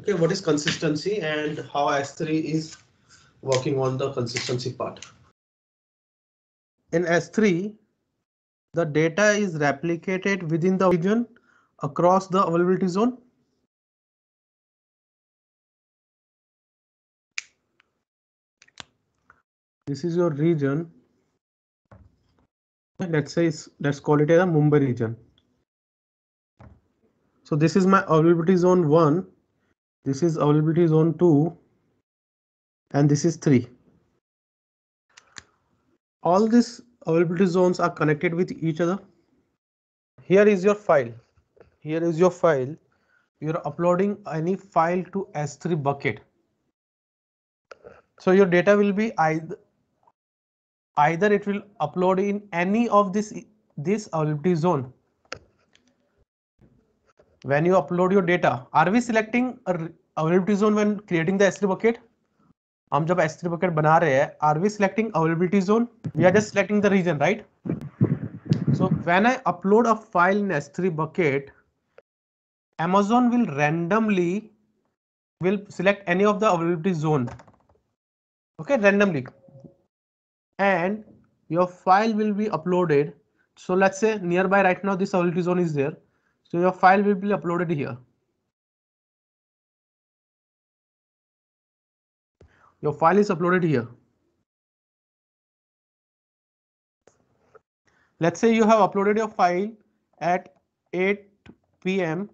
Okay, what is consistency and how S3 is working on the consistency part. In S3, the data is replicated within the region across the availability zone. This is your region. Let's say let's call it a Mumbai region. So this is my availability zone 1 this is availability zone 2 and this is 3. All these availability zones are connected with each other. Here is your file. Here is your file. You're uploading any file to S3 bucket. So your data will be either either it will upload in any of this this availability zone when you upload your data, are we selecting availability zone when creating the S3 bucket? हम जब S3 bucket बना रहे हैं, are we selecting availability zone? We are just selecting the region, right? So when I upload a file in S3 bucket, Amazon will randomly will select any of the availability zone. Okay, randomly. And your file will be uploaded. So let's say nearby right now this availability zone is there. So your file will be uploaded here. Your file is uploaded here. Let's say you have uploaded your file at 8 p.m.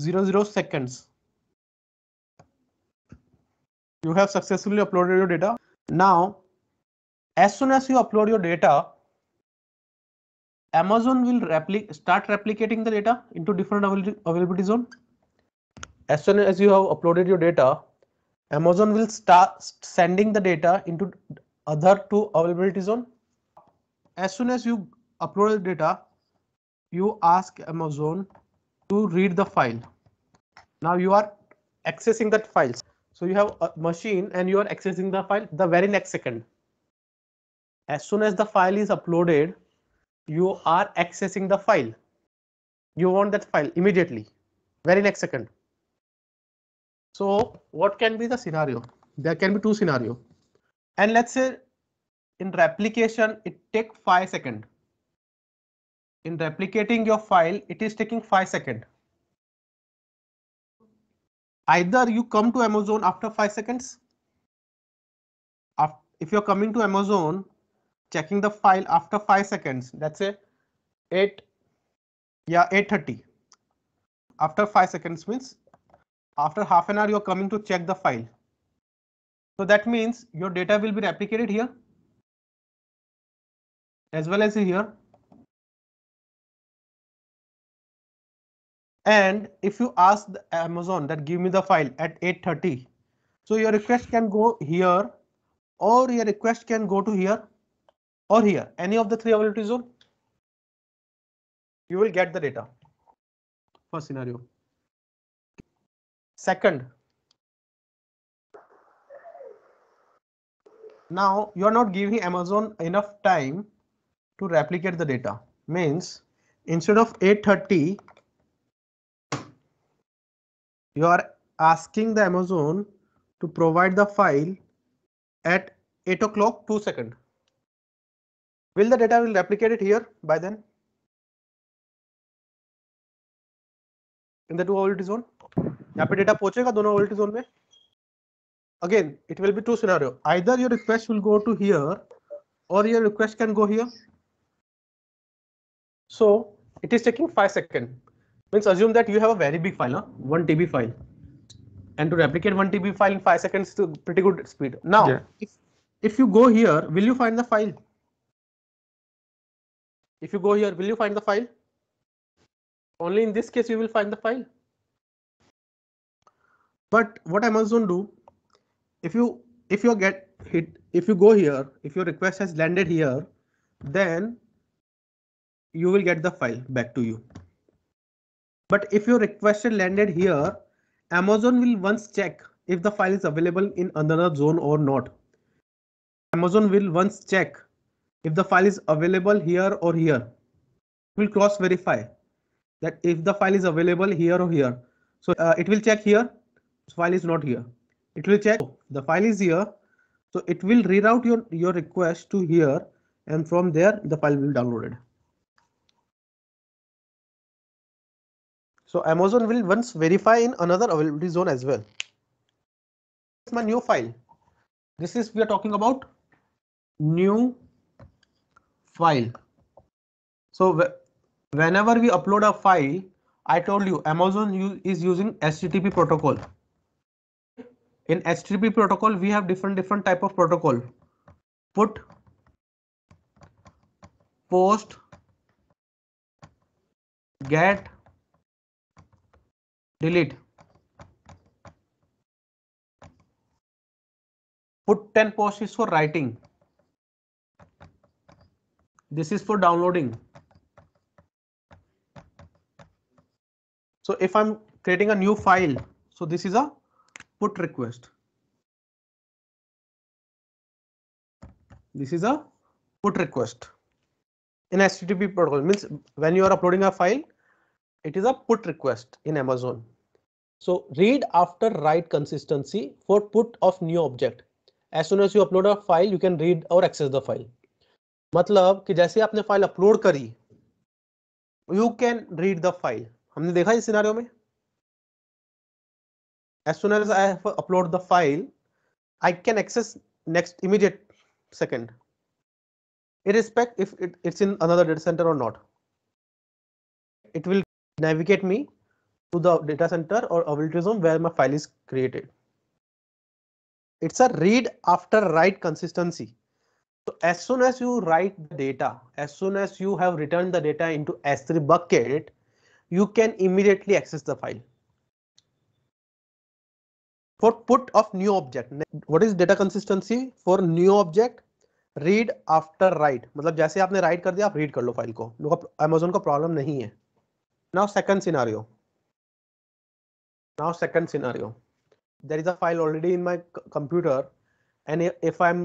00 seconds. You have successfully uploaded your data. Now, as soon as you upload your data, Amazon will start replicating the data into different avail availability zone. As soon as you have uploaded your data, Amazon will start sending the data into other two availability zone. As soon as you upload the data, you ask Amazon to read the file. Now you are accessing that file. So you have a machine and you are accessing the file the very next second. As soon as the file is uploaded, you are accessing the file. You want that file immediately, very next second. So what can be the scenario? There can be two scenario. And let's say in replication, it take five second. In replicating your file, it is taking five second. Either you come to Amazon after five seconds. If you're coming to Amazon checking the file after five seconds. Let's say eight, yeah, 8.30. After five seconds means after half an hour you're coming to check the file. So that means your data will be replicated here as well as here. And if you ask the Amazon that give me the file at 8.30, so your request can go here or your request can go to here or here, any of the three availability zone, you will get the data. First scenario. Second, now you are not giving Amazon enough time to replicate the data. Means instead of 830, you are asking the Amazon to provide the file at 8 o'clock 2 second. Will the data will replicate it here by then? In the two availability zone? यहाँ data pochega पहुंचेगा दोनों availability zone में? Again, it will be two scenario. Either your request will go to here or your request can go here. So it is taking five second. Means assume that you have a very big file, huh? one TB file. And to replicate one TB file in five seconds is pretty good speed. Now, yeah. if, if you go here, will you find the file? If you go here, will you find the file? Only in this case you will find the file. But what Amazon do, if you if you get hit, if you go here, if your request has landed here, then you will get the file back to you. But if your request landed here, Amazon will once check if the file is available in another zone or not. Amazon will once check if the file is available here or here will cross verify that if the file is available here or here so uh, it will check here file is not here it will check the file is here so it will reroute your your request to here and from there the file will be downloaded so amazon will once verify in another availability zone as well it's my new file this is we are talking about new file. So whenever we upload a file, I told you Amazon is using HTTP protocol. In HTTP protocol, we have different different type of protocol. Put, post, get, delete. Put 10 post is for writing this is for downloading so if i'm creating a new file so this is a put request this is a put request in http protocol means when you are uploading a file it is a put request in amazon so read after write consistency for put of new object as soon as you upload a file you can read or access the file मतलब कि जैसे आपने file upload करी you can read the file हमने देखा इस सिनारियों में as soon as I upload the file I can access next immediate second in respect if it it's in another data centre or not it will navigate me to the data centre or अवेलिटिज्म where my file is created it's a read after write consistency So as soon as you write the data, as soon as you have written the data into S3 bucket, you can immediately access the file. For put of new object, what is data consistency for new object? Read after write मतलब जैसे आपने write कर दिया आप read कर लो file को Amazon का problem नहीं है Now second scenario. Now second scenario. there is a file already in my computer and if i'm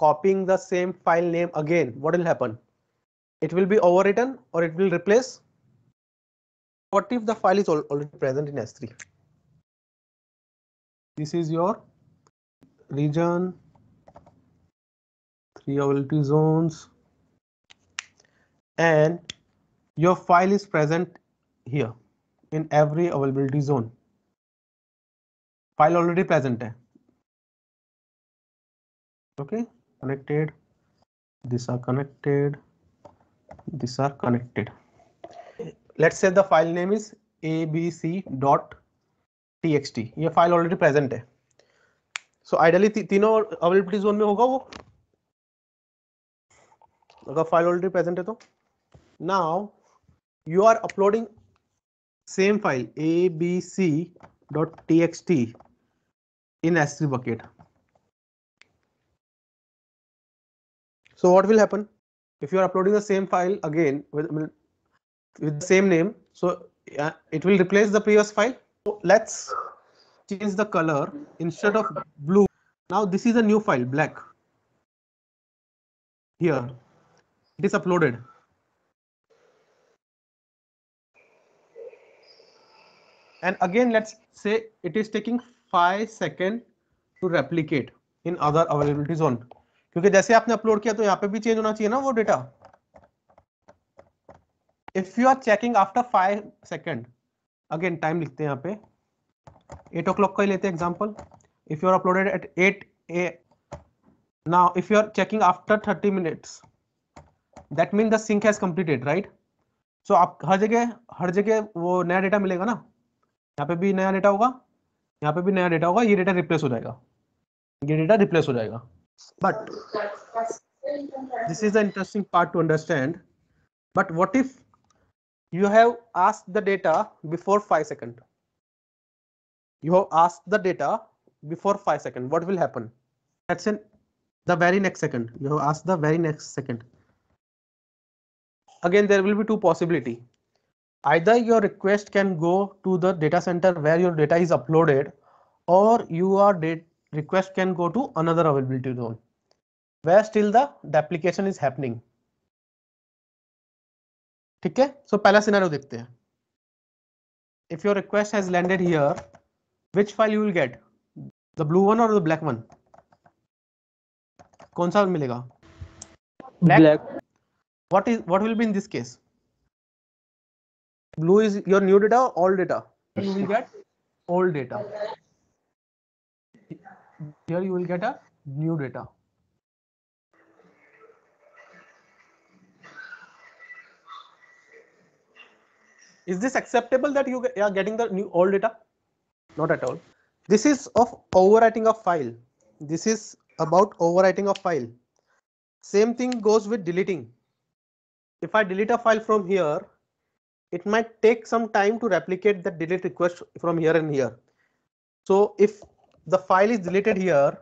copying the same file name again, what will happen? It will be overwritten or it will replace. What if the file is already present in S3? This is your region, three availability zones, and your file is present here in every availability zone. File already present Okay, connected these are connected these are connected let's say the file name is abc.txt ye file already present hai so, ideally tino availability zone mein hoga wo agar file already present hai to now you are uploading same file abc.txt in s3 bucket So what will happen if you are uploading the same file again with, with the same name? So uh, it will replace the previous file. So let's change the color instead of blue. Now this is a new file black. Here it is uploaded. And again, let's say it is taking five seconds to replicate in other availability zone. क्योंकि जैसे आपने upload किया तो यहाँ पे भी change होना चाहिए ना वो data if you are checking after five second again time लिखते हैं यहाँ पे एट ओ क्लॉक का ही लेते हैं example if you are uploaded at at a ना if you are checking after thirty minutes that mean think sync has completed right आप हर जगह हर जगह वो नया डेटा मिलेगा ना यहाँ पे भी नया डेटा होगा यहाँ पे भी नया डेटा होगा ये डेटा रिप्लेस हो जाएगा ये डेटा रिप्लेस हो जाएगा But this is the interesting part to understand. But what if you have asked the data before 5 second? You have asked the data before 5 second. What will happen? That's in the very next second. You have asked the very next second. Again, there will be two possibility. Either your request can go to the data center where your data is uploaded or you are data request can go to another availability zone where still the application is happening ठीक है सो पहला scenario देखते हैं if your request has landed here which file you will get the blue one or the black one कौन सा मिलेगा black what is what will be in this case blue is your new data or all data you will get all data here you will get a new data is this acceptable that you are getting the new old data not at all this is of overwriting of file this is about overwriting of file same thing goes with deleting if i delete a file from here it might take some time to replicate the delete request from here and here so if the file is deleted here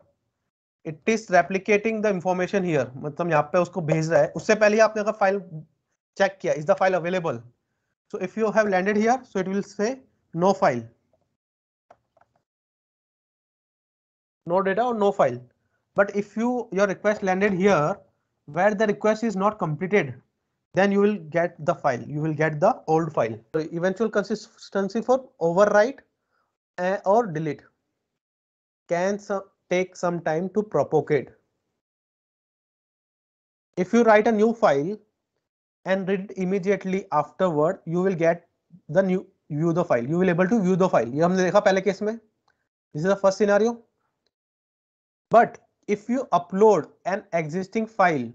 it is replicating the information here मतलब यहाँ पे उसको भेज रहा है उससे पहले आपने अगर फाइल चेक किया is the file available so if you have landed here so it will say no file no data or no file but if you your request landed here where the request is not completed then you will get the file you will get the old file so eventual consistency for overwrite uh, or delete can so take some time to propagate. If you write a new file and read immediately afterward, you will get the new view the file. You will able to view the file. You have seen पहले case This is the first scenario. But if you upload an existing file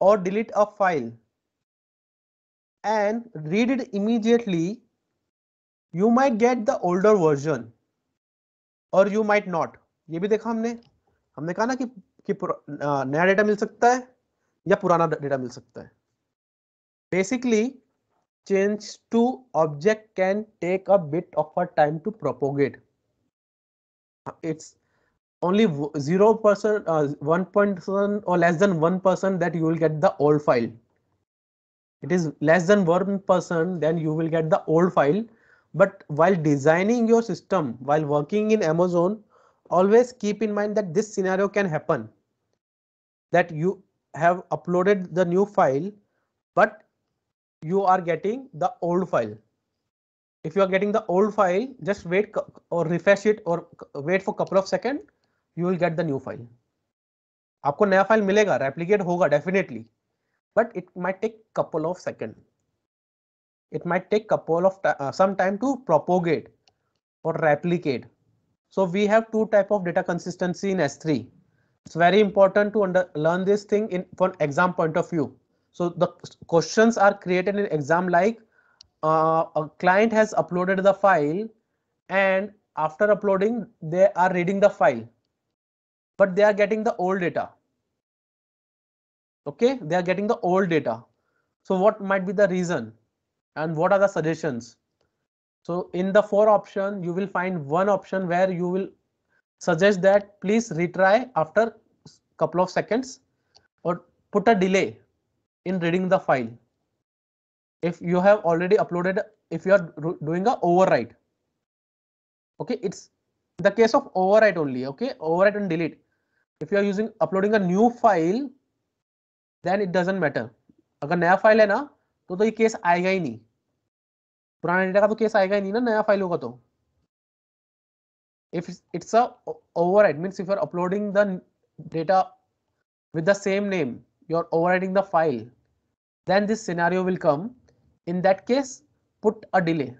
or delete a file and read it immediately, you might get the older version or you might not ये भी देखा हमने हमने कहा ना कि, कि नया डेटा मिल सकता है या पुराना डेटा मिल सकता है basically change to object can take a bit of a time to propagate it's only zero percent one point or less than one percent that you will get the old file it is less than one percent then you will get the old file but while designing your system while working in amazon always keep in mind that this scenario can happen that you have uploaded the new file but you are getting the old file if you are getting the old file just wait or refresh it or wait for couple of second you will get the new file आपको नया file मिलेगा replicate होगा definitely but it might take couple of seconds it might take couple of uh, some time to propagate or replicate so we have two type of data consistency in s3 it's very important to under, learn this thing in from exam point of view so the questions are created in exam like uh, a client has uploaded the file and after uploading they are reading the file but they are getting the old data okay they are getting the old data so what might be the reason and what are the suggestions so in the four option you will find one option where you will suggest that please retry after couple of seconds or put a delay in reading the file if you have already uploaded if you are doing a overwrite okay it's the case of overwrite only okay overwrite and delete if you are using uploading a new file then it doesn't matter अगर नया file है na. तो तो ये case आएगा ही नहीं पुराना data का तो केस आएगा ही नहीं ना नया फाइलों का तो if it's over admin if you uploading the data with the same name you are overriding the file then this scenario will come in that case put a delay